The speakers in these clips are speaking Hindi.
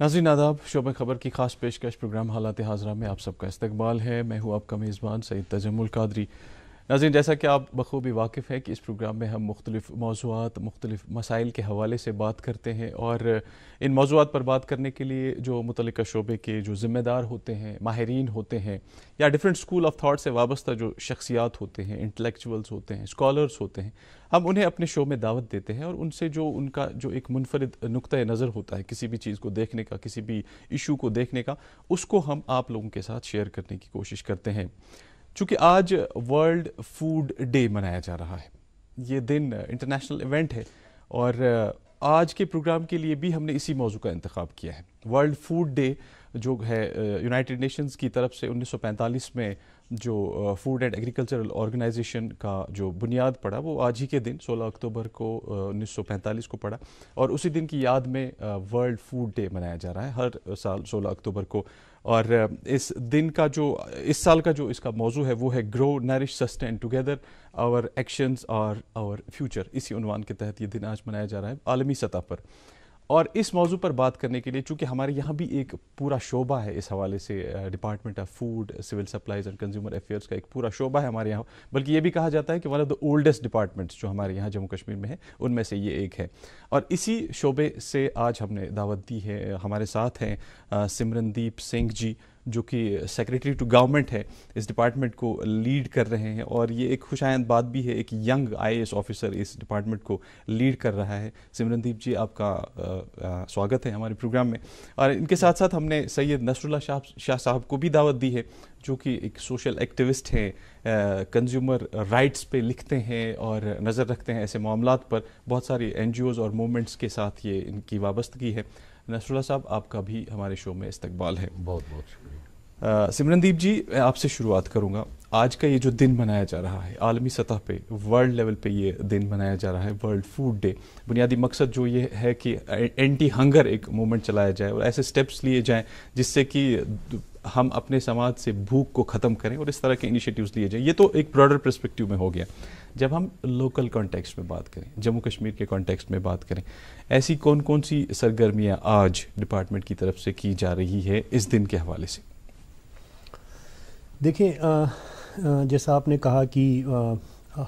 नाजी नादाब शोब खबर की खास पेशकश प्रोग्राम हालात हाजरा में आप सबका इस्तकबाल है मैं हूँ आपका मेज़बान सईद तजमुल कादरी नाजिन जैसा कि आप बखूबी वाकिफ़ हैं कि इस प्रोग्राम में हम मुख्तलिफ मौजूद मुख्तलिफ मसाइल के हवाले से बात करते हैं और इन मौजूद पर बात करने के लिए जो मुतल शोबे के जो ज़िम्मेदार होते हैं माहरीन होते हैं या डिफरेंट स्कूल ऑफ थाट से वाबस्ता जो शख्सियात होते हैं इंटलेक्चुअल्स होते हैं स्कॉलर्स होते हैं हम उन्हें अपने शो में दावत देते हैं और उनसे जो उनका जो एक मुनफरद नुक़ नज़र होता है किसी भी चीज़ को देखने का किसी भी इशू को देखने का उसको हम आप लोगों के साथ शेयर करने की कोशिश करते हैं चूंकि आज वर्ल्ड फूड डे मनाया जा रहा है ये दिन इंटरनेशनल इवेंट है और आज के प्रोग्राम के लिए भी हमने इसी मौजू का इंतखब किया है वर्ल्ड फूड डे जो है यूनाइटेड नेशंस की तरफ से 1945 में जो फूड एंड एग्रीकल्चरल ऑर्गेनाइजेशन का जो बुनियाद पड़ा वो आज ही के दिन 16 अक्टूबर को 1945 को पड़ा और उसी दिन की याद में वर्ल्ड फूड डे मनाया जा रहा है हर साल 16 अक्टूबर को और इस दिन का जो इस साल का जो इसका मौजू है वो है grow nourish sustain together our actions और आवर फ्यूचर इसी उनवान के तहत ये दिन आज मनाया जा रहा है आलमी सतह पर और इस मौजू पर बात करने के लिए चूँकि हमारे यहाँ भी एक पूरा शोबा है इस हवाले से department of food civil supplies and consumer affairs का एक पूरा शोबा है हमारे यहाँ बल्कि ये भी कहा जाता है कि one of the oldest departments जो हमारे यहाँ जम्मू कश्मीर में है उनमें से ये एक है और इसी शोबे से आज हमने दावत दी है हमारे साथ हैं सिमरनदीप सिंह जी जो कि सेक्रेटरी टू गवर्नमेंट है इस डिपार्टमेंट को लीड कर रहे हैं और ये एक खुशायंद बात भी है एक यंग आई ऑफिसर इस डिपार्टमेंट को लीड कर रहा है सिमरनदीप जी आपका आ, आ, स्वागत है हमारे प्रोग्राम में और इनके साथ साथ हमने सैयद नसरुल्ला शाह शाह साहब को भी दावत दी है जो कि एक सोशल एक्टिविस्ट हैं कंज्यूमर राइट्स पे लिखते हैं और नज़र रखते हैं ऐसे मामला पर बहुत सारी एन और मूवमेंट्स के साथ ये इनकी वाबस्तगी है नसरुल्ला साहब आपका भी हमारे शो में इस्तकबाल है बहुत बहुत शुक्रिया सिमरनदीप जी मैं आपसे शुरुआत करूँगा आज का ये जो दिन मनाया जा रहा है आलमी सतह पे वर्ल्ड लेवल पे ये दिन मनाया जा रहा है वर्ल्ड फूड डे बुनियादी मकसद जो ये है कि एंटी हंगर एक मूवमेंट चलाया जाए और ऐसे स्टेप्स लिए जाएं जिससे कि हम अपने समाज से भूख को ख़त्म करें और इस तरह के इनिशिएटिव्स लिए जाएं ये तो एक ब्रॉडर परस्पेक्टिव में हो गया जब हम लोकल कॉन्टेक्स्ट में बात करें जम्मू कश्मीर के कॉन्टेक्स्ट में बात करें ऐसी कौन कौन सी सरगर्मियाँ आज डिपार्टमेंट की तरफ से की जा रही है इस दिन के हवाले से देखें जैसा आपने कहा कि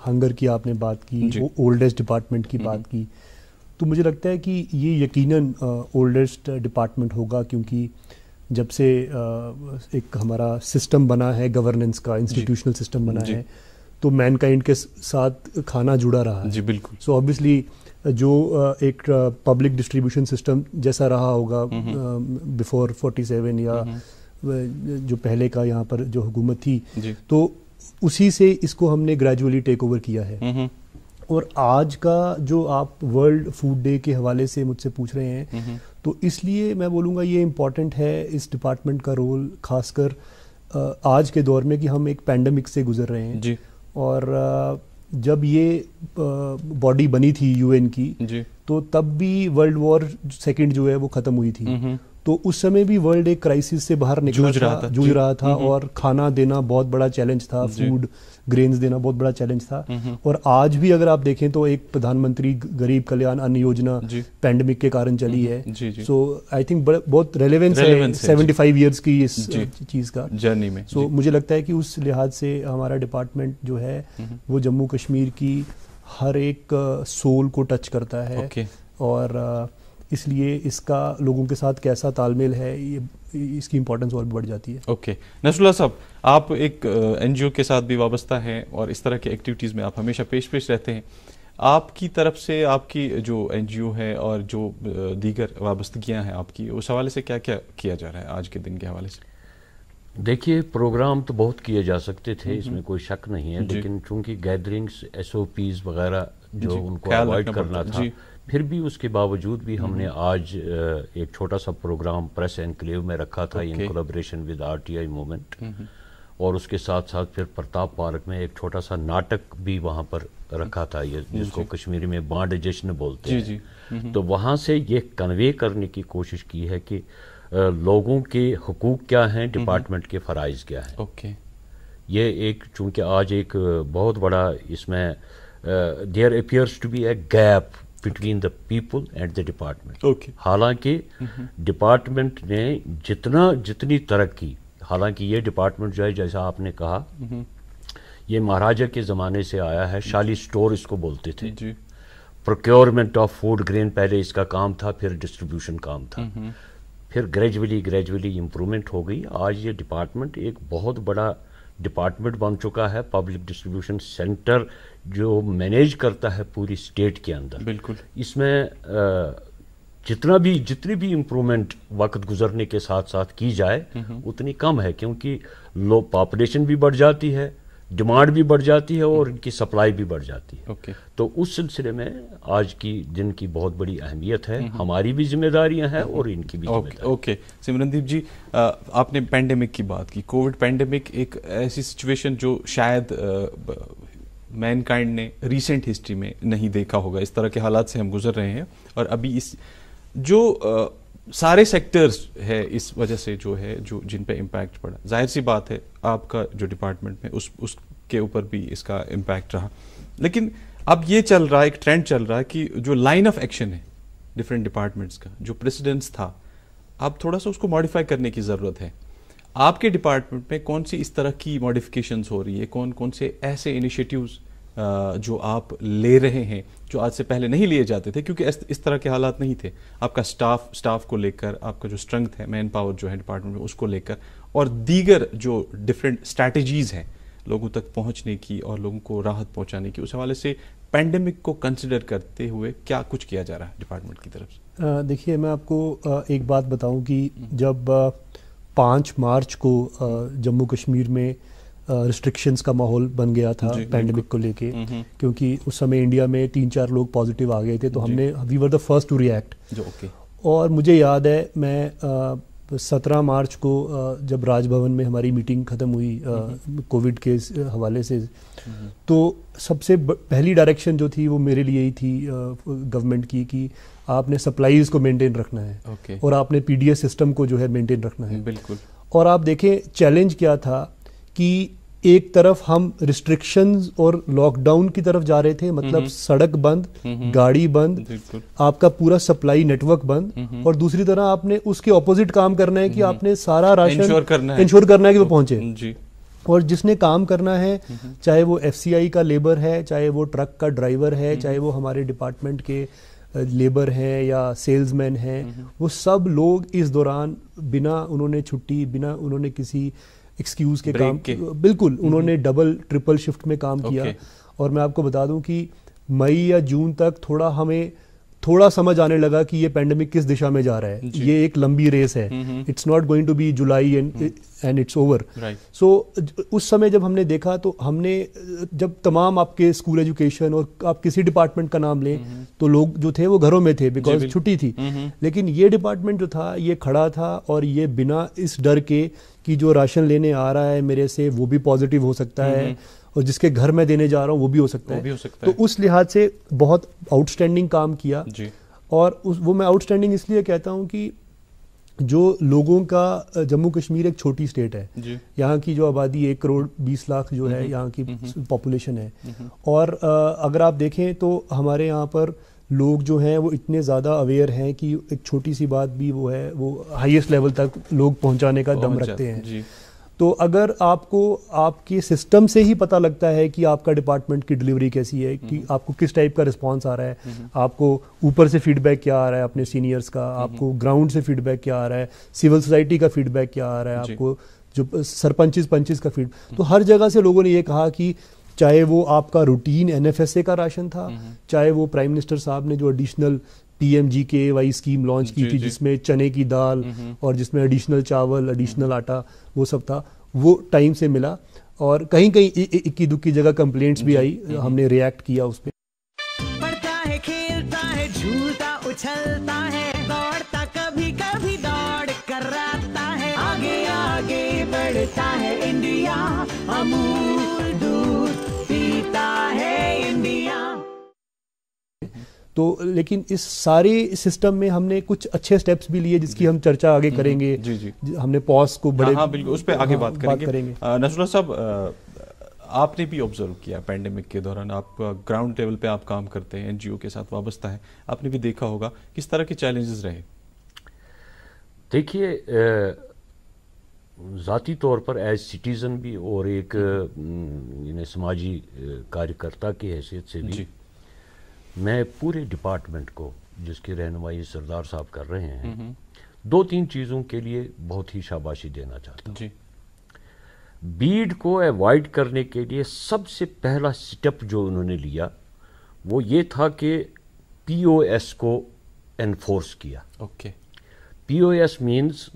हंगर की आपने बात की ओल्डेस्ट डिपार्टमेंट की बात की तो मुझे लगता है कि ये यकीनन ओल्डेस्ट डिपार्टमेंट होगा क्योंकि जब से आ, एक हमारा सिस्टम बना है गवर्नेंस का इंस्टीट्यूशनल सिस्टम बना है तो मैनकाइंड के साथ खाना जुड़ा रहा है जी बिल्कुल सो so, ऑब्वियसली जो एक पब्लिक डिस्ट्रीब्यूशन सिस्टम जैसा रहा होगा बिफोर सेवन या जो पहले का यहाँ पर जो हुकूमत थी तो उसी से इसको हमने ग्रेजुअली टेक ओवर किया है और आज का जो आप वर्ल्ड फूड डे के हवाले से मुझसे पूछ रहे हैं तो इसलिए मैं बोलूँगा ये इम्पॉर्टेंट है इस डिपार्टमेंट का रोल खासकर आज के दौर में कि हम एक पैंडमिक से गुजर रहे हैं जी। और जब ये बॉडी बनी थी यूएन की जी। तो तब भी वर्ल्ड वॉर सेकंड जो है वो ख़त्म हुई थी तो उस समय भी वर्ल्ड एक क्राइसिस से बाहर निकल रहा था जूझ रहा था और खाना देना बहुत बड़ा चैलेंज था फूड ग्रेन्स देना बहुत बड़ा चैलेंज था और आज भी अगर आप देखें तो एक प्रधानमंत्री गरीब कल्याण अन्न योजना पैंडमिक के कारण चली है सो आई थिंक बहुत रेलिवेंस है सेवेंटी फाइव ईयर्स की इस चीज का जर्नी में सो मुझे लगता है कि उस लिहाज से हमारा डिपार्टमेंट जो है वो जम्मू कश्मीर की हर एक सोल को टच करता है और इसलिए इसका लोगों के साथ कैसा तालमेल है ये इसकी इम्पोर्टेंस और भी बढ़ जाती है ओके नसरुल्ला साहब आप एक एन के साथ भी वाबस्ता हैं और इस तरह की एक्टिविटीज़ में आप हमेशा पेश पेश रहते हैं आपकी तरफ से आपकी जो एन है और जो दीगर वाबस्तगियाँ हैं आपकी उस हवाले से क्या क्या किया जा रहा है आज के दिन के हवाले से देखिए प्रोग्राम तो बहुत किए जा सकते थे इसमें कोई शक नहीं है लेकिन चूंकि गैदरिंग्स एस वगैरह जो उनको अवॉइड करना था फिर भी उसके बावजूद भी हमने हम्म। आज एक छोटा सा प्रोग्राम प्रेस एनक्लेव में रखा था in collaboration with RTI movement और उसके साथ साथ फिर प्रताप पार्क में एक छोटा सा नाटक भी वहाँ पर रखा था ये हम्म। जिसको कश्मीरी में बाड जश्न बोलते हैं जी, जी। तो वहाँ से ये कन्वे करने की कोशिश की है कि लोगों के हकूक क्या हैं डिपार्टमेंट के फ़राइज़ क्या हैं ओके ये एक चूंकि आज एक बहुत बड़ा इसमें there appears to be a gap between the people and the department okay हालांकि डिपार्टमेंट mm-hmm. ने जितना जितनी तरक्की हालांकि ये डिपार्टमेंट जो है जैसा आपने कहा mm-hmm. ये महाराजा के ज़माने से आया है शाली स्टोर mm-hmm. इसको बोलते थे प्रोक्योरमेंट ऑफ फूड ग्रेन पहले इसका काम था फिर डिस्ट्रीब्यूशन काम था फिर ग्रेजुअली ग्रेजुअली इम्प्रूवमेंट हो गई आज ये डिपार्टमेंट एक बहुत बड़ा डिपार्टमेंट बन चुका है पब्लिक डिस्ट्रीब्यूशन सेंटर जो मैनेज करता है पूरी स्टेट के अंदर बिल्कुल इसमें जितना भी जितनी भी इम्प्रूवमेंट वक्त गुजरने के साथ साथ की जाए उतनी कम है क्योंकि लो पॉपुलेशन भी बढ़ जाती है डिमांड भी बढ़ जाती है और इनकी सप्लाई भी बढ़ जाती है okay. तो उस सिलसिले में आज की दिन की बहुत बड़ी अहमियत है हम्म। हमारी भी जिम्मेदारियां हैं और इनकी भी ओके ओके सिमरनदीप जी आपने पेंडेमिक की बात की कोविड पैंडमिक एक ऐसी सिचुएशन जो शायद मैनकाइंड ने रिसेंट हिस्ट्री में नहीं देखा होगा इस तरह के हालात से हम गुजर रहे हैं और अभी इस जो आ, सारे सेक्टर्स है इस वजह से जो है जो जिन पे इम्पैक्ट पड़ा जाहिर सी बात है आपका जो डिपार्टमेंट में उस उसके ऊपर भी इसका इम्पैक्ट रहा लेकिन अब ये चल रहा है एक ट्रेंड चल रहा है कि जो लाइन ऑफ एक्शन है डिफरेंट डिपार्टमेंट्स का जो प्रेसिडेंस था अब थोड़ा सा उसको मॉडिफाई करने की ज़रूरत है आपके डिपार्टमेंट में कौन सी इस तरह की मॉडिफिकेशंस हो रही है कौन कौन से ऐसे इनिशिएटिव्स जो आप ले रहे हैं जो आज से पहले नहीं लिए जाते थे क्योंकि इस तरह के हालात नहीं थे आपका स्टाफ स्टाफ को लेकर आपका जो स्ट्रेंथ है मैन पावर जो है डिपार्टमेंट में उसको लेकर और दीगर जो डिफरेंट स्ट्रैटेजीज़ हैं लोगों तक पहुंचने की और लोगों को राहत पहुंचाने की उस हवाले से पैंडमिक को कंसिडर करते हुए क्या कुछ किया जा रहा है डिपार्टमेंट की तरफ से देखिए मैं आपको एक बात बताऊं कि जब पाँच मार्च को जम्मू कश्मीर में रिस्ट्रिक्शंस का माहौल बन गया था पैंडमिक को लेके हम्म, हम्म। क्योंकि उस समय इंडिया में तीन चार लोग पॉजिटिव आ गए थे तो हमने we were the first to react और मुझे याद है मैं सत्रह मार्च को जब राजभवन में हमारी मीटिंग ख़त्म हुई कोविड के हम्म, हवाले से तो सबसे पहली डायरेक्शन जो थी वो मेरे लिए ही थी गवर्नमेंट की कि आपने सप्लाईज को मेंटेन रखना है okay. और आपने पीडीएस सिस्टम को जो है मेंटेन रखना है बिल्कुल और आप देखें चैलेंज क्या था कि एक तरफ हम रिस्ट्रिक्शंस और लॉकडाउन की तरफ जा रहे थे मतलब सड़क बंद गाड़ी बंद आपका पूरा सप्लाई नेटवर्क बंद और दूसरी तरह आपने उसके ऑपोजिट काम करना है कि आपने सारा राशन इंश्योर करना है इंश्योर करना है कि वो पहुंचे और जिसने काम करना है चाहे वो एफ का लेबर है चाहे वो ट्रक का ड्राइवर है चाहे वो हमारे डिपार्टमेंट के लेबर हैं या सेल्समैन हैं वो सब लोग इस दौरान बिना उन्होंने छुट्टी बिना उन्होंने किसी एक्सक्यूज के काम के। बिल्कुल हम्म। उन्होंने डबल ट्रिपल शिफ्ट में काम किया और मैं आपको बता दूं कि मई या जून तक थोड़ा हमें थोड़ा समझ आने लगा कि ये पैंडमिक किस दिशा में जा रहा है ये एक लंबी रेस है it's not going to be July and and it's over so उस समय जब हमने देखा तो हमने जब तमाम आपके स्कूल एजुकेशन और आप किसी डिपार्टमेंट का नाम लें हम्म, हम्म। तो लोग जो थे वो घरों में थे बिकॉज छुट्टी थी हम्म, लेकिन ये डिपार्टमेंट जो था ये खड़ा था और ये बिना इस डर के कि जो राशन लेने आ रहा है मेरे से वो भी पॉजिटिव हो सकता है और जिसके घर में देने जा रहा हूँ वो भी हो सकता है तो उस लिहाज से बहुत आउटस्टैंडिंग काम किया और उस वो मैं आउटस्टैंडिंग इसलिए कहता हूँ कि जो लोगों का जम्मू कश्मीर एक छोटी स्टेट है यहाँ की जो आबादी एक करोड़ बीस लाख जो है यहाँ की पॉपुलेशन है और अगर आप देखें तो हमारे यहाँ पर लोग जो हैं वो इतने ज़्यादा अवेयर हैं कि एक छोटी सी बात भी वो है वो हाईएस्ट लेवल तक लोग पहुँचाने का दम रखते हैं तो अगर आपको आपके सिस्टम से ही पता लगता है कि आपका डिपार्टमेंट की डिलीवरी कैसी है कि हम्म। आपको किस टाइप का रिस्पांस आ रहा है हम्म। आपको ऊपर से फीडबैक क्या आ रहा है अपने सीनियर्स का हम्म। आपको ग्राउंड से फीडबैक क्या आ रहा है सिविल सोसाइटी का फीडबैक क्या आ रहा है आपको जो सरपंचज़ पंचज़ का फीडबैक तो हर जगह से लोगों ने ये कहा कि चाहे वो आपका रूटीन एनएफएसए का राशन था चाहे वो प्राइम मिनिस्टर साहब ने जो एडिशनल पी एम जी के वाई स्कीम लॉन्च की थी जिसमें चने की दाल हम्म, हम्म। और जिसमें एडिशनल चावल एडिशनल आटा वो सब था वो टाइम से मिला और कहीं कहीं इक्की दुक्की जगह कंप्लेंट्स भी आई हम्म, हमने रिएक्ट किया उस पर झूलता उछलता है दौड़ता कभी कभी दौड़ है बढ़ता है इंडिया अमूल तो लेकिन इस सारे सिस्टम में हमने कुछ अच्छे स्टेप्स भी लिए जिसकी हम चर्चा आगे हम्म, करेंगे जी जी हमने पॉज को बड़े हाँ, हाँ बिल्कुल उस पर आगे हाँ, बात करेंगे, करेंगे। नसरुल्ला साहब आपने भी ऑब्जर्व किया पैंडेमिक के दौरान आप ग्राउंड लेवल पे आप काम करते हैं एनजीओ के साथ वाबस्ता है आपने भी देखा होगा किस तरह के चैलेंजेस रहे देखिए ज़ाती तौर पर एज सिटीज़न भी और एक हम्म। समाजी कार्यकर्ता की हैसियत से भी मैं पूरे डिपार्टमेंट को जिसकी रहनुमाई सरदार साहब कर रहे हैं हम्म, हम्म। दो तीन चीज़ों के लिए बहुत ही शाबाशी देना चाहता हूँ बीड को अवॉइड करने के लिए सबसे पहला स्टेप जो उन्होंने लिया वो ये था कि पीओएस को एनफोर्स किया okay POS hmm, uh, means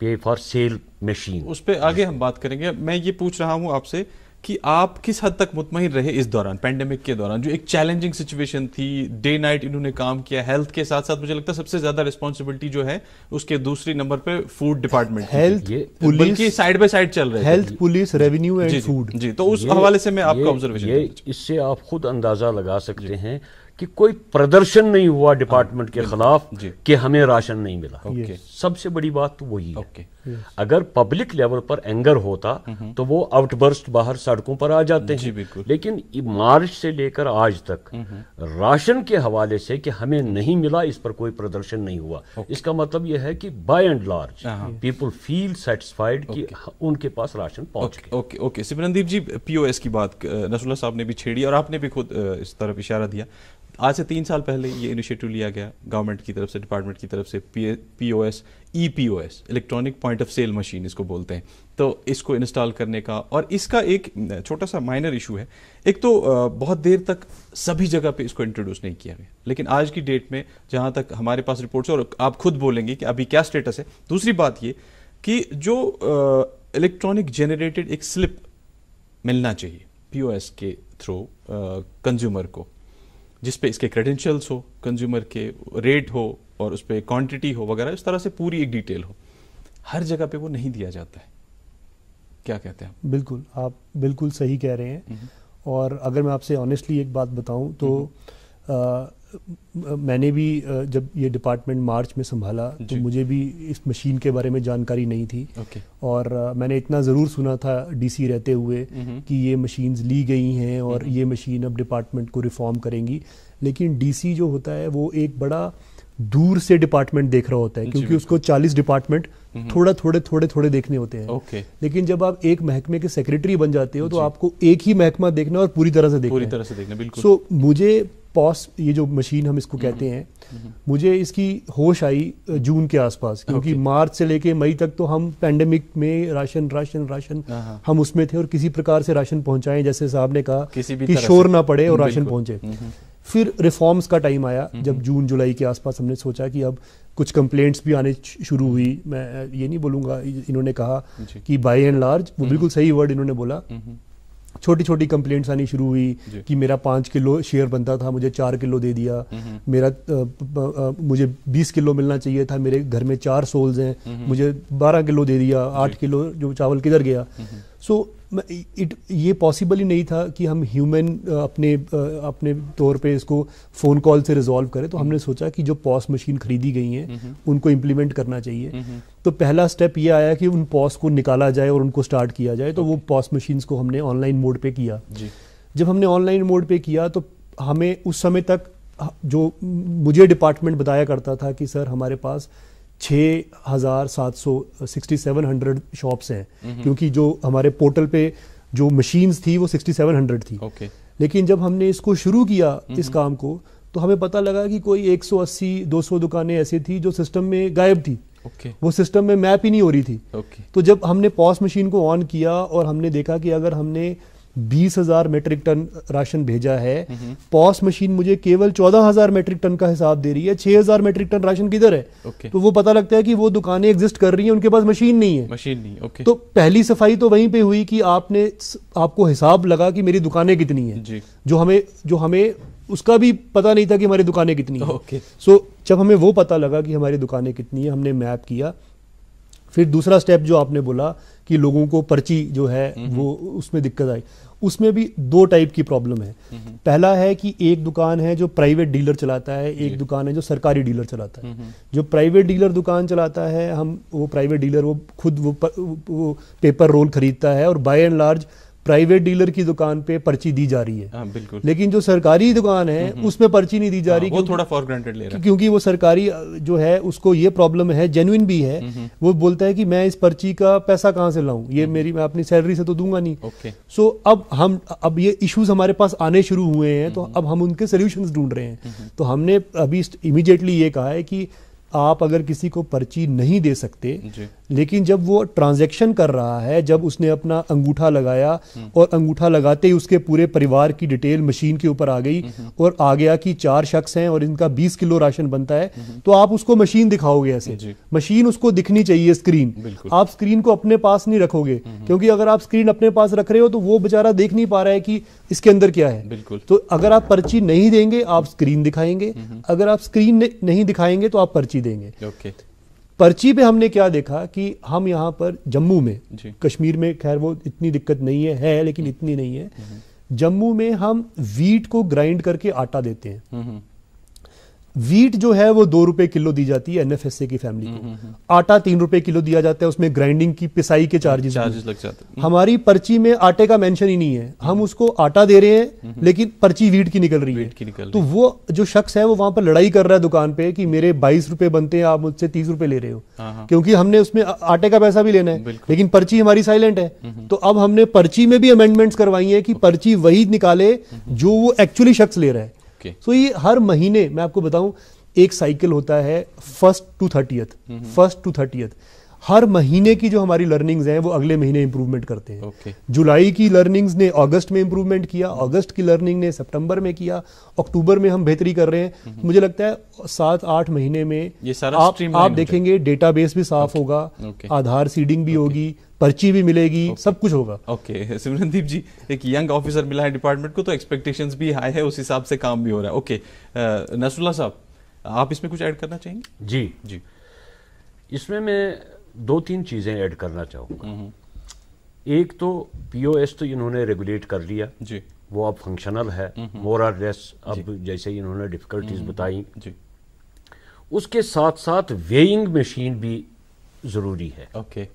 pay for sale machine उस पर आगे हम बात करेंगे मैं ये पूछ रहा हूँ आपसे कि आप किस हद तक मुतमिन रहे इस दौरान पेंडेमिक के दौरान जो एक चैलेंजिंग सिचुएशन थी डे नाइट इन्होंने काम किया हेल्थ के साथ साथ मुझे लगता है सबसे ज्यादा रिस्पॉन्सिबिलिटी जो है उसके दूसरी नंबर पे food department health police side by side चल रहे health police revenue and food जी तो उस हवाले से मैं आपका ऑब्जर्वेशन इससे आप खुद अंदाजा लगा सकते हैं कि कोई प्रदर्शन नहीं हुआ डिपार्टमेंट हाँ, के खिलाफ कि हमें राशन नहीं मिला सबसे बड़ी बात तो वही है अगर पब्लिक लेवल पर एंगर होता तो वो आउटबर्स्ट बाहर सड़कों पर आ जाते हैं लेकिन मार्च से लेकर आज तक राशन के हवाले से कि हमें नहीं मिला इस पर कोई प्रदर्शन नहीं हुआ इसका मतलब यह है कि by and large people feel satisfied कि हाँ, उनके पास राशन पहुंच okay okay okay Simrandeep ji POS की बात नसुल्ला साहब ने भी छेड़ी और आपने भी खुद इस तरफ इशारा दिया आज से तीन साल पहले ये इनिशिएटिव लिया गया गवर्नमेंट की तरफ से डिपार्टमेंट की तरफ से P O S E P O S electronic point of sale machine इसको बोलते हैं तो इसको इंस्टॉल करने का और इसका एक छोटा सा माइनर इशू है एक तो बहुत देर तक सभी जगह पे इसको इंट्रोड्यूस नहीं किया गया लेकिन आज की डेट में जहाँ तक हमारे पास रिपोर्ट्स और आप खुद बोलेंगे कि अभी क्या स्टेटस है दूसरी बात ये कि जो इलेक्ट्रॉनिक जनरेटेड एक स्लिप मिलना चाहिए पी के थ्रू कंज्यूमर को जिस पे इसके क्रेडेंशियल्स हो कंज्यूमर के रेट हो और उस पर क्वान्टिटी हो वगैरह इस तरह से पूरी एक डिटेल हो हर जगह पे वो नहीं दिया जाता है क्या कहते हैं बिल्कुल आप बिल्कुल सही कह रहे हैं हम्म। और अगर मैं आपसे ऑनेस्टली एक बात बताऊं तो आ, हम्म। मैंने भी जब ये डिपार्टमेंट मार्च में संभाला तो मुझे भी इस मशीन के बारे में जानकारी नहीं थी okay. और मैंने इतना ज़रूर सुना था डीसी रहते हुए कि ये मशीन्स ली गई हैं और ये मशीन अब डिपार्टमेंट को रिफॉर्म करेंगी लेकिन डीसी जो होता है वो एक बड़ा दूर से डिपार्टमेंट देख रहा होता है क्योंकि उसको 40 डिपार्टमेंट थोड़ा थोड़े थोड़े थोड़े देखने होते हैं लेकिन जब आप एक महकमे के सेक्रेटरी बन जाते हो तो आपको एक ही महकमा देखना और पूरी तरह से देखना पूरी तरह से देखना बिल्कुल सो मुझे पॉस ये जो मशीन हम इसको कहते हम्म, हैं हम्म, हम्म। मुझे इसकी होश आई जून के आसपास क्योंकि okay. मार्च से लेके मई तक तो हम पैंडेमिक में राशन राशन राशन हाँ, हाँ। हम उसमें थे और किसी प्रकार से राशन पहुंचाएं जैसे साहब ने कहा किसी भी कि शोर ना पड़े और राशन पहुंचे फिर रिफॉर्म्स का टाइम आया जब जून जुलाई के आसपास हमने सोचा कि अब कुछ कंप्लेंट्स भी आने शुरू हुई मैं ये नहीं बोलूंगा इन्होंने कहा कि बाई एंड लार्ज वो बिल्कुल सही वर्ड इन्होंने बोला छोटी छोटी कंप्लेंट्स आनी शुरू हुई कि मेरा पाँच किलो शेयर बनता था मुझे चार किलो दे दिया हम्म, हम्म। मेरा आ, आ, मुझे बीस किलो मिलना चाहिए था मेरे घर में चार सोल्स हैं हम्म, मुझे बारह किलो दे दिया आठ किलो जो चावल किधर गया सो so, इट ये पॉसिबल ही नहीं था कि हम ह्यूमन uh, अपने uh, अपने तौर पे इसको फ़ोन कॉल से रिजॉल्व करें तो हमने सोचा कि जो पॉस मशीन खरीदी गई हैं उनको इम्प्लीमेंट करना चाहिए तो पहला स्टेप ये आया कि उन पॉस को निकाला जाए और उनको स्टार्ट किया जाए तो वो पॉस मशीन्स को हमने ऑनलाइन मोड पे किया जब हमने ऑनलाइन मोड पर किया तो हमें उस समय तक जो मुझे डिपार्टमेंट बताया करता था कि सर हमारे पास छः हज़ार सात सौ सिक्सटी सेवन हंड्रेड शॉप्स हैं क्योंकि जो हमारे पोर्टल पे जो मशीन्स थी वो सिक्सटी सेवन हंड्रेड थी ओके लेकिन जब हमने इसको शुरू किया हम्म, इस हम्म। काम को तो हमें पता लगा कि कोई एक सौ अस्सी दो सौ दुकानें ऐसी थी जो सिस्टम में गायब थी ओके वो सिस्टम में मैप ही नहीं हो रही थी ओके तो जब हमने पॉस मशीन को ऑन किया और हमने देखा कि अगर हमने बीस हजार मेट्रिक टन राशन भेजा है पॉस मशीन मुझे केवल चौदह हजार मेट्रिक टन का हिसाब दे रही है छह हजार मेट्रिक टन राशन किधर है तो वो पता लगता है कि वो दुकानें एग्जिस्ट कर रही हैं उनके पास मशीन नहीं है मशीन नहीं ओके तो पहली सफाई तो वहीं पे हुई कि आपने आपको हिसाब लगा कि मेरी दुकानें कितनी है जो हमें जो हमें उसका भी पता नहीं था कि हमारी दुकानें कितनी है सो जब हमें वो पता लगा कि हमारी दुकानें कितनी है हमने मैप किया फिर दूसरा स्टेप जो आपने बोला कि लोगों को पर्ची जो है हम्म, हम्म। वो उसमें दिक्कत आई उसमें भी दो टाइप की प्रॉब्लम है हम्म, पहला है कि एक दुकान है जो प्राइवेट डीलर चलाता है एक दुकान है जो सरकारी डीलर चलाता है जो प्राइवेट डीलर दुकान चलाता है हम वो प्राइवेट डीलर वो खुद वो, प, वो पेपर रोल खरीदता है और by and large private dealer की दुकान पे पर्ची दी जा रही है आ, हाँ, बिल्कुल लेकिन जो सरकारी दुकान है हम्म, हम्म। उसमें पर्ची नहीं दी जा हाँ, रही वो थोड़ा फॉर ग्रांटेड ले रहा है क्योंकि वो सरकारी जो है उसको ये प्रॉब्लम है जेन्युइन भी है हम्म, वो बोलता है कि मैं इस पर्ची का पैसा कहाँ से लाऊं ये मेरी मैं अपनी सैलरी से तो दूंगा नहीं ओके सो अब हम अब ये इश्यूज हमारे पास आने शुरू हुए हैं तो अब हम उनके सोल्यूशन ढूंढ रहे हैं तो हमने अभी इमिजिएटली ये कहा है कि आप अगर किसी को पर्ची नहीं दे सकते लेकिन जब वो ट्रांजैक्शन कर रहा है जब उसने अपना अंगूठा लगाया और अंगूठा लगाते ही उसके पूरे परिवार की डिटेल मशीन के ऊपर आ गई और आ गया कि चार शख्स हैं और इनका बीस किलो राशन बनता है तो आप उसको मशीन दिखाओगे ऐसे मशीन उसको दिखनी चाहिए स्क्रीन आप स्क्रीन को अपने पास नहीं रखोगे क्योंकि अगर आप स्क्रीन अपने पास रख रहे हो तो वो बेचारा देख नहीं पा रहा है कि इसके अंदर क्या है बिल्कुल तो अगर आप पर्ची नहीं देंगे आप स्क्रीन दिखाएंगे हम्म। अगर आप स्क्रीन नहीं दिखाएंगे तो आप पर्ची देंगे पर्ची पे हमने क्या देखा कि हम यहाँ पर जम्मू में कश्मीर में खैर वो इतनी दिक्कत नहीं है है लेकिन हम्म। इतनी नहीं है हम्म। जम्मू में हम वीट को ग्राइंड करके आटा देते हैं हम्म, वीट जो है वो दो रुपए किलो दी जाती है एनएफएसए की फैमिली को हम्म, हम्म, हम्म। आटा तीन रुपए किलो दिया जाता है उसमें ग्राइंडिंग की पिसाई के चार्जेस चार्जेस लग जाते हैं हमारी पर्ची में आटे का मेंशन ही नहीं है हम उसको आटा दे रहे हैं लेकिन पर्ची वीट की निकल रही है निकल तो वो जो शख्स है वो वहां पर लड़ाई कर रहा है दुकान पे की मेरे बाईस रुपए बनते हैं आप मुझसे तीस रुपए ले रहे हो हाँ, हाँ। क्योंकि हमने उसमें आटे का पैसा भी लेना है लेकिन पर्ची हमारी साइलेंट है तो अब हमने पर्ची में भी अमेंडमेंट करवाई है कि पर्ची वही निकाले जो वो एक्चुअली शख्स ले रहा है okay. ये हर महीने मैं आपको बताऊं एक साइकिल होता है first to thirtieth first to thirtieth हर महीने की जो हमारी लर्निंग्स हैं वो अगले महीने इंप्रूवमेंट करते हैं okay. जुलाई की लर्निंग्स ने अगस्त में इंप्रूवमेंट किया अगस्त की लर्निंग ने सितंबर में किया अक्टूबर में हम बेहतरी कर रहे हैं हम्म। मुझे लगता है सात आठ महीने में ये सारा आप, आप देखेंगे डेटाबेस भी साफ okay. होगा okay. आधार सीडिंग भी होगी पर्ची भी मिलेगी okay. सब कुछ होगा ओके सिमरनदीप जी एक यंग ऑफिसर मिला है डिपार्टमेंट को तो एक्सपेक्टेशंस भी हाई है उस हिसाब से काम भी हो रहा है ओके uh, नसरुल्ला साहब आप इसमें कुछ ऐड करना चाहेंगे जी जी इसमें मैं दो तीन चीज़ें ऐड करना चाहूँगा हम्म, हम्म। एक तो पीओएस तो इन्होंने रेगुलेट कर लिया जी वो अब फंक्शनल है मोर आर लेस अब जैसे इन्होंने डिफिकल्टीज हम्म, बताई उसके साथ साथ वेइंग मशीन भी ज़रूरी है ओके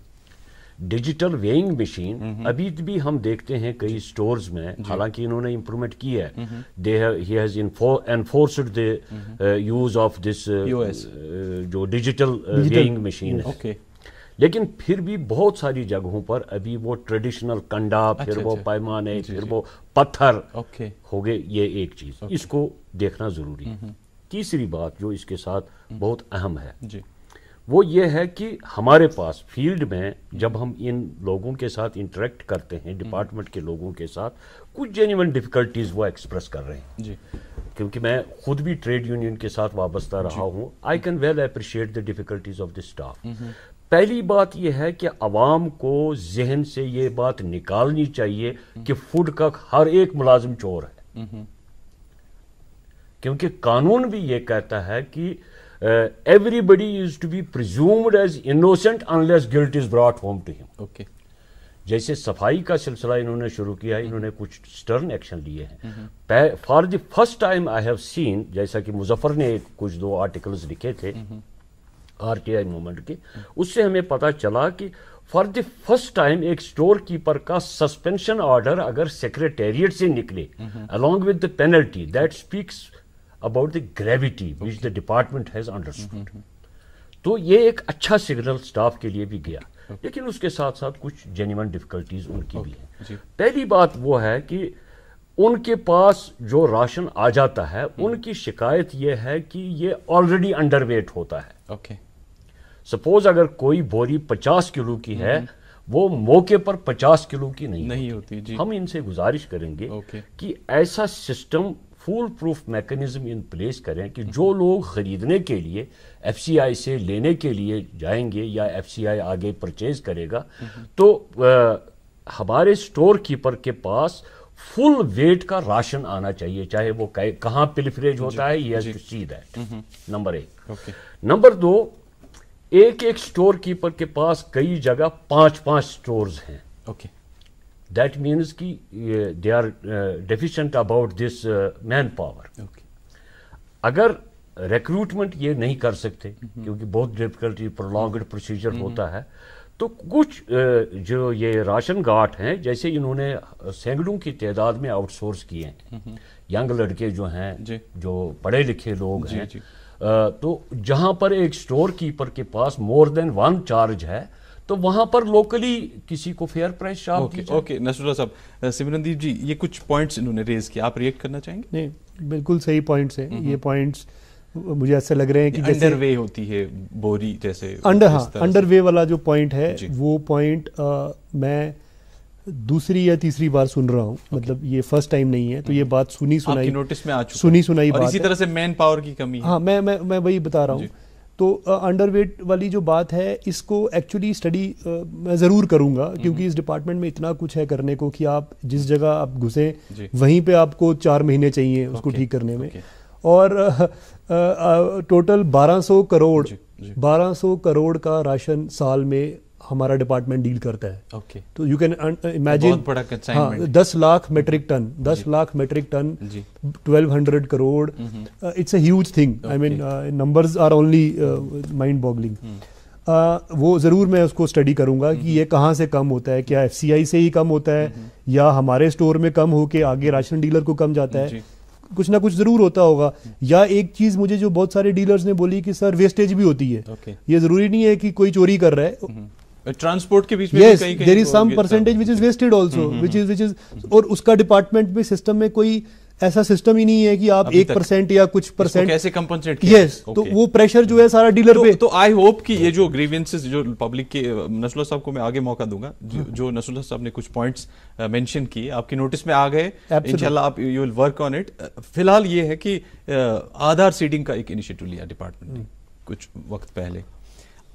डिजिटल वेइंग मशीन अभी भी हम देखते हैं कई स्टोर्स में हालांकि इन्होंने इम्प्रूवमेंट की है they has enforced the use of this जो डिजिटल वेइंग मशीन है लेकिन फिर भी बहुत सारी जगहों पर अभी वो ट्रेडिशनल कंडा अच्छा, फिर वो अच्छा। पैमाने पैमाने फिर वो पत्थर हो गए ये एक चीज इसको देखना जरूरी है हम्म, हम्म। तीसरी बात जो इसके साथ हम्म। बहुत अहम है वो ये है कि हमारे पास फील्ड में जब हम इन लोगों के साथ इंटरेक्ट करते हैं डिपार्टमेंट के लोगों के साथ कुछ जेन्यून डिफ़िकल्टीज़ वो एक्सप्रेस कर रहे हैं जी क्योंकि मैं खुद भी ट्रेड यूनियन के साथ वाबस्ता रहा हूँ I can well appreciate the difficulties of the staff पहली बात यह है कि आवाम को जहन से ये बात निकालनी चाहिए कि फूड का हर एक मुलाजिम चोर है क्योंकि कानून भी ये कहता है कि everybody is to be presumed as innocent unless guilt is brought home to him okay जैसे सफाई का सिलसिला इन्होंने शुरू किया इन्होंने हम्म। कुछ स्टर्न एक्शन लिए हैं for the first time I have seen जैसा कि मुजफ्फर ने कुछ दो आर्टिकल्स लिखे थे आरटीआई मूवमेंट की उससे हमें पता चला कि फॉर द फर्स्ट टाइम एक स्टोर कीपर का सस्पेंशन ऑर्डर अगर सेक्रेटेरिएट से निकले along with the penalty that speaks about the gravity which the department has understood तो ये एक अच्छा सिग्नल स्टाफ के लिए भी गया okay. लेकिन उसके साथ साथ कुछ जेन्यून डिफिकल्टीज उनकी okay. भी हैं पहली बात वो है कि उनके पास जो राशन आ जाता है हम्म। उनकी शिकायत ये है कि ये ऑलरेडी अंडरवेट होता है ओके okay. सपोज अगर कोई बोरी पचास किलो की है हम्म। वो मौके पर पचास किलो की नहीं नहीं होती जी हम इनसे गुजारिश करेंगे कि ऐसा system foolproof mechanism in place करें कि जो हम्म। लोग ख़रीदने के लिए एफ से लेने के लिए जाएंगे या एफ आगे परचेज करेगा हम्म। तो आ, हमारे स्टोर कीपर के पास फुल वेट का राशन आना चाहिए चाहे वो कहाँ पिलफ्रेज होता है ये सी दैट नंबर एक नंबर दो एक एक स्टोर कीपर के पास कई जगह पांच पांच स्टोर्स हैं ओके दैट मीन्स कि they are deficient about this manpower अगर रिक्रूटमेंट ये नहीं कर सकते mm-hmm. क्योंकि बहुत डिफिकल्टी प्रोलॉन्ग प्रोसीजर mm-hmm. होता हम्म। है तो कुछ uh, जो ये राशन गार्ड हैं जैसे इन्होंने uh, सैकड़ों की तादाद में आउटसोर्स किए हैं यंग लड़के जो हैं जो पढ़े लिखे लोग जी, हैं जी. तो जहाँ पर एक स्टोर कीपर के पास मोर देन वन चार्ज है तो वहां पर लोकली किसी को fair price okay okay Nasrullah Sahab Simrandeep जी ये कुछ पॉइंट्स इन्होंने रेज किया आप रिएक्ट करना चाहेंगे नहीं बिल्कुल सही पॉइंट्स हैं हम्म, ये पॉइंट्स हम्म। मुझे ऐसा लग रहे हैं कि अंडर वे होती है बोरी जैसे अंडर हाँ अंडर वे वाला जो पॉइंट है वो पॉइंट मैं दूसरी या तीसरी बार सुन रहा हूँ okay. मतलब ये फर्स्ट टाइम नहीं है तो ये बात सुनी सुनाई नोटिस में आ सुनी सुनाई और बात इसी तरह से मैन पावर की कमी है हाँ मैं मैं मैं वही बता रहा हूँ तो अंडरवेट uh, वाली जो बात है इसको एक्चुअली स्टडी uh, मैं ज़रूर करूंगा हम्म। क्योंकि इस डिपार्टमेंट में इतना कुछ है करने को कि आप जिस जगह आप घुसें वहीं पे आपको चार महीने चाहिए उसको ठीक करने में और टोटल 1200 करोड़ 1200 करोड़ का राशन साल में हमारा डिपार्टमेंट डील करता है ओके तो यू कैन इमेजिन दस लाख मेट्रिक टन दस lakh metric tonne twelve hundred crore it's a huge thing I mean numbers are only mind boggling वो ज़रूर मैं उसको स्टडी करूंगा कि हम्म। ये कहाँ से कम होता है क्या एफ से ही कम होता है हम्म, हम्म। या हमारे स्टोर में कम होके आगे राशन डीलर को कम जाता है कुछ ना कुछ ज़रूर होता होगा या एक चीज़ मुझे जो बहुत सारे डीलर्स ने बोली कि सर वेस्टेज भी होती है okay. ये ज़रूरी नहीं है कि कोई चोरी कर रहा है ट्रांसपोर्ट के बीच में yes, there is some percentage which is wasted also which is which is और उसका डिपार्टमेंट भी सिस्टम में कोई ऐसा सिस्टम ही नहीं है कि आप एक परसेंट या कुछ परसेंट कैसे कंपनसेट यस yes, तो okay. तो वो प्रेशर जो है सारा डीलर तो, पे तो आई तो होप कि ये जो ग्रीवेंसेस जो पब्लिक के uh, नसरुल्ला साहब को मैं आगे मौका दूंगा जो, हम्म। जो नसरुल्ला साहब ने कुछ पॉइंट्स मेंशन uh, किए आपकी नोटिस में आ गए इंशाल्लाह आप you will work on it फिलहाल ये है कि uh, आधार सीडिंग का एक इनिशिएटिव लिया डिपार्टमेंट ने हम्म। कुछ वक्त पहले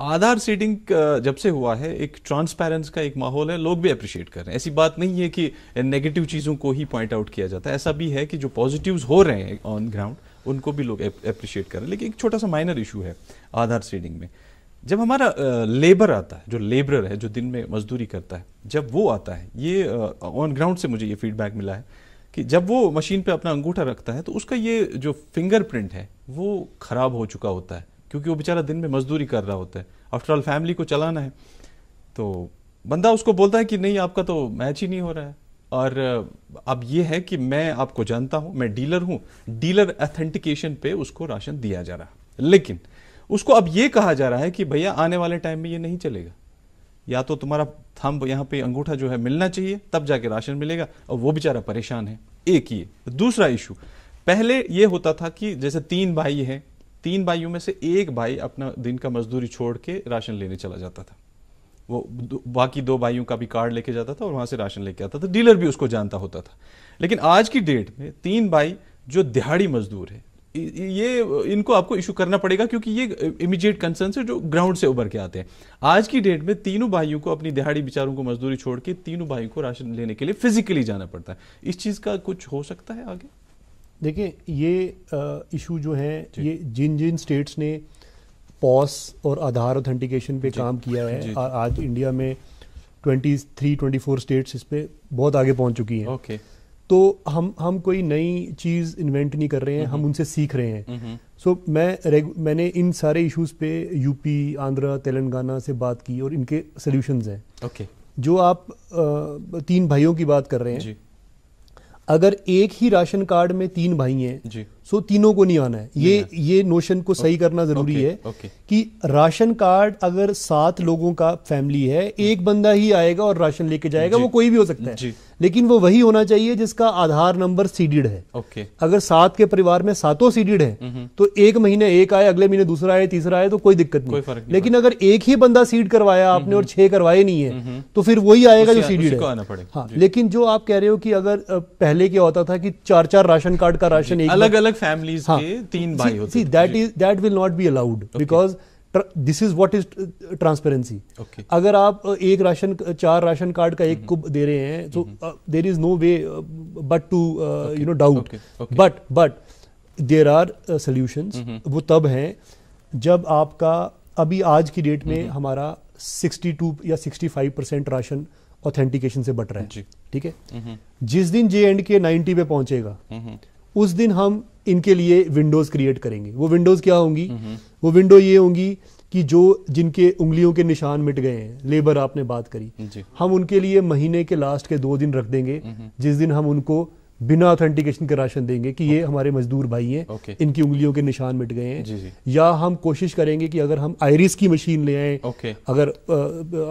आधार सीडिंग जब से हुआ है एक ट्रांसपेरेंस का एक माहौल है लोग भी अप्रिशिएट कर रहे हैं ऐसी बात नहीं है कि नेगेटिव चीज़ों को ही पॉइंट आउट किया जाता है ऐसा भी है कि जो पॉजिटिव्स हो रहे हैं ऑन ग्राउंड उनको भी लोग अप्रिशिएट कर रहे हैं लेकिन एक छोटा सा माइनर इशू है आधार सीडिंग में जब हमारा लेबर आता है जो लेबरर है जो दिन में मजदूरी करता है जब वो आता है ये ऑन ग्राउंड से मुझे ये फीडबैक मिला है कि जब वो मशीन पे अपना अंगूठा रखता है तो उसका ये जो फिंगरप्रिंट है वो ख़राब हो चुका होता है क्योंकि वो बेचारा दिन में मजदूरी कर रहा होता है आफ्टर ऑल फैमिली को चलाना है तो बंदा उसको बोलता है कि नहीं आपका तो मैच ही नहीं हो रहा है और अब ये है कि मैं आपको जानता हूं मैं डीलर हूं डीलर अथेंटिकेशन पे उसको राशन दिया जा रहा लेकिन उसको अब ये कहा जा रहा है कि भैया आने वाले टाइम में ये नहीं चलेगा या तो तुम्हारा थंब यहाँ पे अंगूठा जो है मिलना चाहिए तब जाके राशन मिलेगा और वो बेचारा परेशान है एक ये दूसरा इशू पहले ये होता था कि जैसे तीन भाई हैं तीन भाइयों में से एक भाई अपना दिन का मजदूरी छोड़ के राशन लेने चला जाता था वो बाकी दो भाइयों का भी कार्ड लेके जाता था और वहां से राशन लेके आता था डीलर भी उसको जानता होता था लेकिन आज की डेट में तीन भाई जो दिहाड़ी मजदूर है ये इनको आपको इशू करना पड़ेगा क्योंकि ये इमीडिएट कंसर्न है जो ग्राउंड से उभर के आते हैं आज की डेट में तीनों भाइयों को अपनी दिहाड़ी बिचारों को मजदूरी छोड़ के तीनों भाइयों को राशन लेने के लिए फिजिकली जाना पड़ता है इस चीज़ का कुछ हो सकता है आगे देखिए ये इशू जो है ये जिन जिन स्टेट्स ने पॉस और आधार ऑथेंटिकेशन पे काम किया है आ, आज इंडिया में 23, 24 स्टेट्स इस पर बहुत आगे पहुंच चुकी हैं ओके तो हम हम कोई नई चीज़ इन्वेंट नहीं कर रहे हैं हम हम्म। उनसे सीख रहे हैं सो हम्म। so, मैं मैंने इन सारे इश्यूज पे यूपी आंध्र तेलंगाना से बात की और इनके सोल्यूशन हैं ओके जो आप आ, तीन भाइयों की बात कर रहे हैं अगर एक ही राशन कार्ड में तीन भाई हैं जी सो so, तीनों को नहीं आना है ये ये नोशन को सही करना जरूरी है कि राशन कार्ड अगर सात लोगों का फैमिली है हम्म। एक बंदा ही आएगा और राशन लेके जाएगा वो कोई भी हो सकता है लेकिन वो वही होना चाहिए जिसका आधार नंबर सीडिड है ओके। अगर सात के परिवार में सातों सीडिड है हम्म, हम्म। तो एक महीने एक आए अगले महीने दूसरा आए तीसरा आए तो कोई दिक्कत नहीं, कोई लेकिन अगर एक ही बंदा सीड करवाया आपने और छह करवाए नहीं है तो फिर वही आएगा जो सीडिड है हाँ, लेकिन जो आप कह रहे हो कि अगर पहले क्या होता था कि चार चार राशन कार्ड का राशन अलग अलग फैमिलीज हाँ, के तीन भाई होते हैं that is that will not be allowed because this is what is transparency अगर आप एक राशन चार राशन कार्ड का एक हम्म। कुब दे रहे हैं तो there is no way but to you no doubt but but there are solution वो तब हैं जब आपका अभी आज की डेट में हम्म। हमारा 62 या 65 परसेंट राशन ऑथेंटिकेशन से बट रहा है ठीक है हम्म, जिस दिन जे एंड के 90 पे पहुंचेगा उस दिन हम इनके लिए विंडोज़ क्रिएट करेंगे वो विंडोज़ क्या होंगी वो विंडो ये होंगी कि जो जिनके उंगलियों के निशान मिट गए हैं लेबर आपने बात करी हम उनके लिए महीने के लास्ट के दो दिन रख देंगे हम्म। जिस दिन हम उनको बिना ऑथेंटिकेशन के राशन देंगे कि ये हमारे मजदूर भाई हैं इनकी उंगलियों के निशान मिट गए हैं या हम कोशिश करेंगे कि अगर हम आयरिस की मशीन ले आए अगर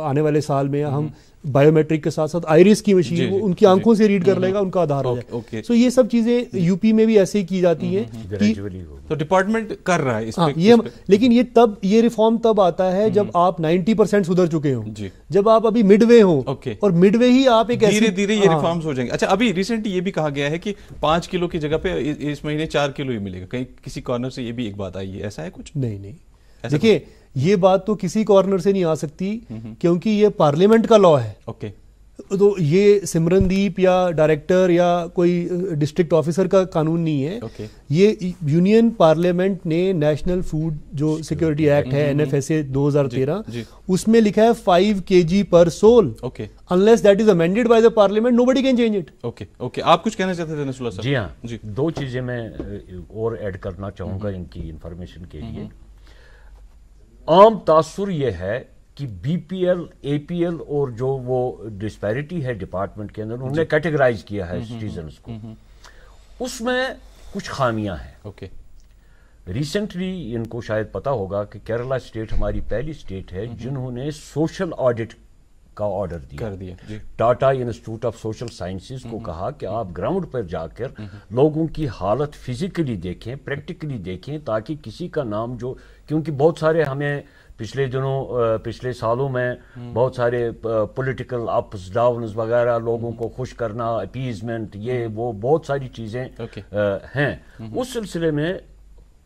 आने वाले साल में हम हम्म। बायोमेट्रिक के साथ साथ आयरिस की मशीन वो उनकी आंखों से रीड कर लेगा हम्म, उनका आधार हो जाए सो ये सब चीजें यूपी में भी ऐसे ही की जाती हम्म, है हम्म, तो डिपार्टमेंट कर रहा है इस हाँ, ये लेकिन ये तब ये रिफॉर्म तब आता है जब आप 90 परसेंट सुधर चुके हो जब आप अभी मिडवे हो ओके और मिडवे ही आप एक धीरे धीरे ये रिफॉर्म्स हाँ। हो जाएंगे अच्छा अभी रिसेंटली ये भी कहा गया है कि पांच किलो की जगह पे इस महीने चार किलो ही मिलेगा कहीं किसी कॉर्नर से ये भी एक बात आई है ऐसा है कुछ नहीं नहीं देखिए ये बात तो किसी कॉर्नर से नहीं आ सकती क्योंकि ये पार्लियामेंट का लॉ है ओके तो ये सिमरनदीप या डायरेक्टर या कोई डिस्ट्रिक्ट ऑफिसर का कानून नहीं है ओके ये यूनियन पार्लियामेंट ने नेशनल फूड जो सिक्योरिटी एक्ट है एन एफ एस ए दो हजार तेरह उसमें लिखा है five K G per soul okay unless that is amended by the parliament nobody can change it okay okay आप कुछ कहना चाहते थे सर जी हाँ जी दो चीजें मैं और ऐड करना चाहूंगा इनकी इन्फॉर्मेशन के लिए आम तासुर यह है कि बीपीएल एपीएल और जो वो डिस्पैरिटी है डिपार्टमेंट के अंदर उन्होंने कैटेगराइज किया है सिटीजन हम्म, हम्म, को हम्म, उसमें कुछ खामियां हैं ओके रिसेंटली इनको शायद पता होगा कि केरला स्टेट हमारी पहली स्टेट है जिन्होंने सोशल ऑडिट का ऑर्डर दिया कर दिया Tata institute of social sciences को कहा कि आप ग्राउंड पर जाकर लोगों की हालत फिजिकली देखें प्रैक्टिकली देखें ताकि किसी का नाम जो क्योंकि बहुत सारे हमें पिछले दिनों पिछले सालों में बहुत सारे पॉलिटिकल अप्स डाउन वगैरह लोगों को खुश करना अपीजमेंट ये वो बहुत सारी चीज़ें हैं उस सिलसिले में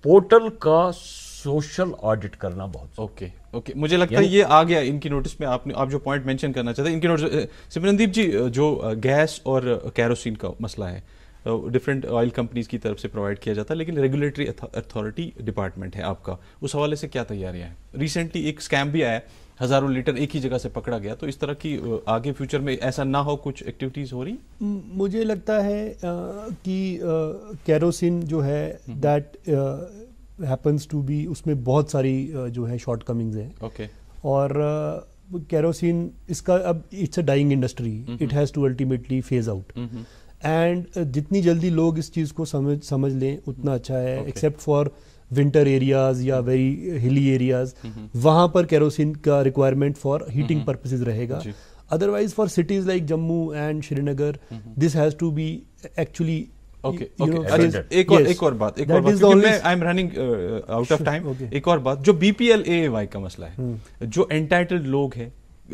पोर्टल का सोशल ऑडिट करना बहुत ओके okay. ओके okay, मुझे लगता है ये आ गया इनकी नोटिस में आपने आप जो पॉइंट मेंशन करना चाहते हैं इनकी नोटिस सिमरनदीप जी जो गैस और कैरोसिन का मसला है डिफरेंट ऑयल कंपनीज की तरफ से प्रोवाइड किया जाता है लेकिन रेगुलेटरी अथॉरिटी डिपार्टमेंट है आपका उस हवाले से क्या तैयारियां हैं रिसेंटली एक स्कैम भी आया हजारों लीटर एक ही जगह से पकड़ा गया तो इस तरह की आगे फ्यूचर में ऐसा ना हो कुछ एक्टिविटीज हो रही मुझे लगता है कि कैरोसिन जो है that hmm. Happens to be उसमें बहुत सारी जो है शॉर्ट कमिंग्स हैं ओके और कैरोसिन इसका अब it's mm-hmm. mm-hmm. A dying industry it has to ultimately phase out and जितनी जल्दी लोग इस चीज़ को समझ समझ लें उतना अच्छा है एक्सेप्ट फॉर विंटर एरियाज या वेरी हिली एरियाज वहाँ पर कैरोसिन का रिक्वायरमेंट फॉर हीटिंग पर्पसेज रहेगा otherwise for cities like Jammu and Srinagar this has to be actually एक और बात जो बीपीएल का मसला है हम्म। जो एंटाइटल्ड लोग हैं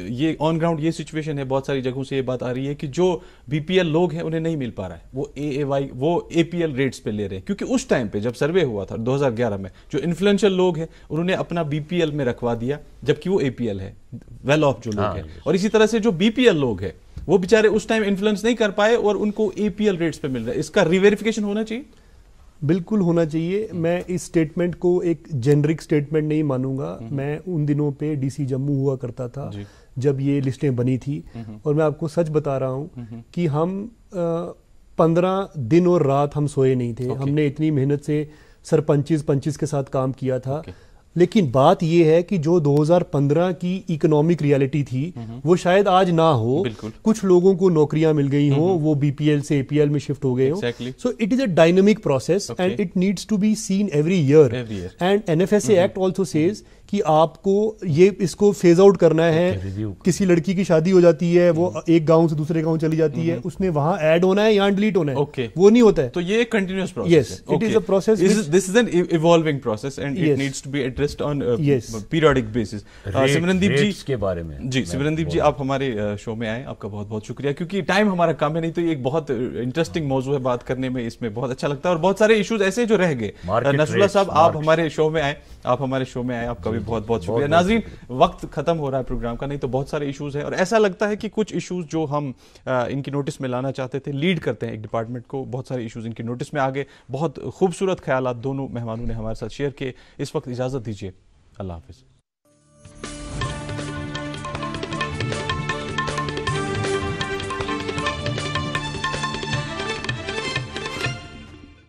ये ऑन ग्राउंड ये सिचुएशन है बहुत सारी जगहों से ये बात आ रही है कि जो बीपीएल लोग हैं उन्हें नहीं मिल पा रहा है वो ए ए वाई वो एपीएल रेट्स पे ले रहे हैं क्योंकि उस टाइम पे जब सर्वे हुआ था 2011 में जो इन्फ्लुएंशियल लोग हैं उन्होंने अपना बीपीएल में रखवा दिया जबकि वो एपीएल है वेल ऑफ जो लोग हाँ, हैं और इसी तरह से जो बीपीएल लोग हैं वो बेचारे उस टाइम इन्फ्लुएंस नहीं कर पाए और उनको एपीएल रेट्स पे मिल रहा है इसका रिवेरिफिकेशन होना चाहिए बिल्कुल होना चाहिए हम्म। मैं इस स्टेटमेंट को एक जेनरिक स्टेटमेंट नहीं मानूंगा हम्म। मैं उन दिनों पे डीसी जम्मू हुआ करता था जब ये लिस्टें बनी थी हम्म। और मैं आपको सच बता रहा हूँ कि हम पंद्रह दिन और रात हम सोए नहीं थे हमने इतनी मेहनत से सरपंचिस पंचिस के साथ काम किया था okay. लेकिन बात यह है कि जो 2015 की इकोनॉमिक रियलिटी थी हम्म। वो शायद आज ना हो कुछ लोगों को नौकरियां मिल गई हो हम्म। वो बीपीएल से एपीएल में शिफ्ट हो गए हो so it is a dynamic process and it needs to be seen every year and N F act also says कि आपको ये इसको फेज आउट करना है किसी लड़की की शादी हो जाती है वो mm-hmm. एक गांव से दूसरे गांव चली जाती है mm-hmm. उसने वहां ऐड होना है या डिलीट होना है ओके वो नहीं होता है तो ये continuous process it is a process this is an evolving process and it needs to be addressed on periodic basis Simrandeep ji के बारे में जी सिमरनदीप जी आप हमारे शो uh, में आए आपका बहुत बहुत शुक्रिया क्योंकि टाइम हमारा कम है नहीं तो ये एक बहुत इंटरेस्टिंग uh, हाँ। मौजू है बात करने में इसमें बहुत अच्छा लगता है और बहुत सारे इशूज ऐसे जो रह गए uh, नसरुल्ला साहब आप हमारे शो में आए आप हमारे शो में आए आपका भी बहुत बहुत शुक्रिया नाजरीन वक्त खत्म हो रहा है प्रोग्राम का नहीं तो बहुत सारे इशूज़ हैं और ऐसा लगता है कि कुछ इशूज़ जो हम इनकी नोटिस में लाना चाहते थे लीड करते हैं एक डिपार्टमेंट को बहुत सारे इशूज़ इनकी नोटिस में आ गए बहुत खूबसूरत ख्याल दोनों मेहमानों ने हमारे साथ शेयर किए इस वक्त इजाज़त दीजिए अल्लाह हाफिज़